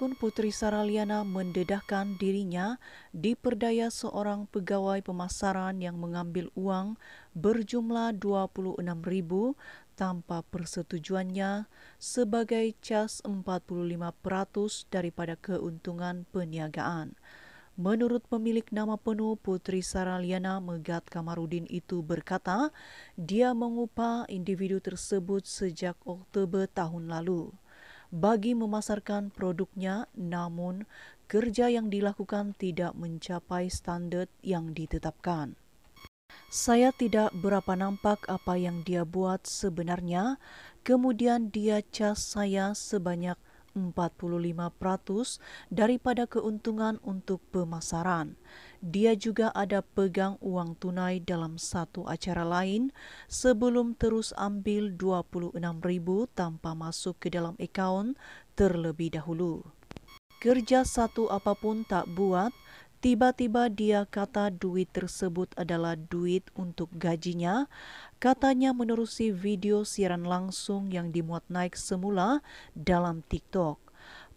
Kun Putri Saraliana mendedahkan dirinya diperdaya seorang pegawai pemasaran yang mengambil uang berjumlah rm ribu tanpa persetujuannya sebagai cas 45% daripada keuntungan peniagaan. Menurut pemilik nama penuh Putri Saraliana Megat Kamarudin itu berkata, dia mengupah individu tersebut sejak Oktober tahun lalu. bagi memasarkan produknya, namun kerja yang dilakukan tidak mencapai standar yang ditetapkan. Saya tidak berapa nampak apa yang dia buat sebenarnya, kemudian dia cas saya sebanyak 45 daripada keuntungan untuk pemasaran. Dia juga ada pegang uang tunai dalam satu acara lain sebelum terus ambil 26 ribu tanpa masuk ke dalam akaun terlebih dahulu. Kerja satu apapun tak buat, Tiba-tiba dia kata duit tersebut adalah duit untuk gajinya. Katanya menerusi video siaran langsung yang dimuat naik semula dalam TikTok.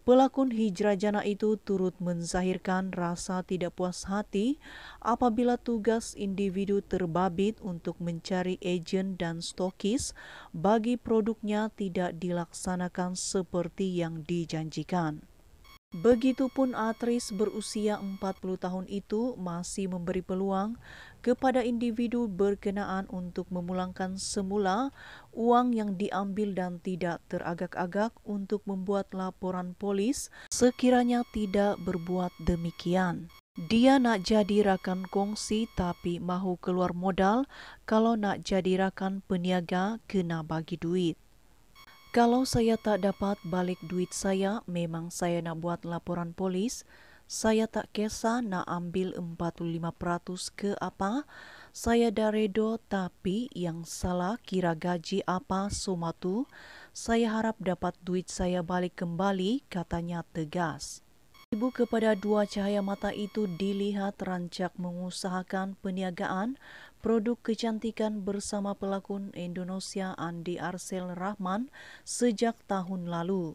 Pelakon hijrah jana itu turut menzahirkan rasa tidak puas hati apabila tugas individu terbabit untuk mencari agen dan stokis bagi produknya tidak dilaksanakan seperti yang dijanjikan. Begitupun Atris berusia 40 tahun itu masih memberi peluang kepada individu berkenaan untuk memulangkan semula uang yang diambil dan tidak teragak-agak untuk membuat laporan polis sekiranya tidak berbuat demikian. Dia nak jadi rakan kongsi tapi mahu keluar modal kalau nak jadi rakan peniaga kena bagi duit. Kalau saya tak dapat balik duit saya, memang saya nak buat laporan polis. Saya tak kisah nak ambil 45% ke apa. Saya dah redo tapi yang salah kira gaji apa semua tu. Saya harap dapat duit saya balik kembali, katanya tegas. Ibu kepada dua cahaya mata itu dilihat rancak mengusahakan peniagaan produk kecantikan bersama pelakon Indonesia Andi Arsel Rahman sejak tahun lalu.